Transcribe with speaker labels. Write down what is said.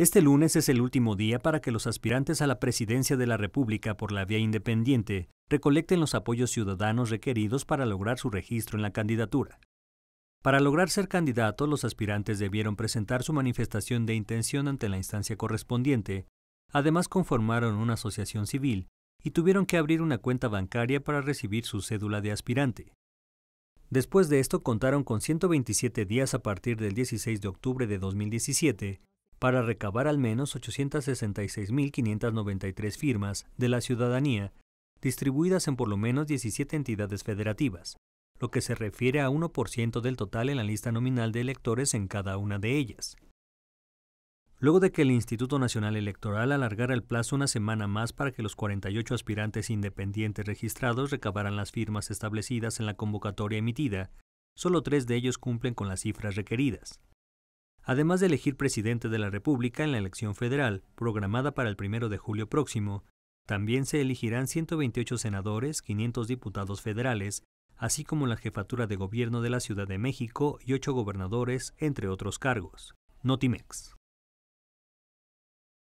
Speaker 1: Este lunes es el último día para que los aspirantes a la presidencia de la República por la vía independiente recolecten los apoyos ciudadanos requeridos para lograr su registro en la candidatura. Para lograr ser candidato, los aspirantes debieron presentar su manifestación de intención ante la instancia correspondiente, además conformaron una asociación civil y tuvieron que abrir una cuenta bancaria para recibir su cédula de aspirante. Después de esto contaron con 127 días a partir del 16 de octubre de 2017 para recabar al menos 866.593 firmas de la ciudadanía, distribuidas en por lo menos 17 entidades federativas, lo que se refiere a 1% del total en la lista nominal de electores en cada una de ellas. Luego de que el Instituto Nacional Electoral alargara el plazo una semana más para que los 48 aspirantes independientes registrados recabaran las firmas establecidas en la convocatoria emitida, solo tres de ellos cumplen con las cifras requeridas además de elegir presidente de la República en la elección federal, programada para el primero de julio próximo, también se elegirán 128 senadores, 500 diputados federales, así como la jefatura de gobierno de la Ciudad de México y ocho gobernadores, entre otros cargos. Notimex.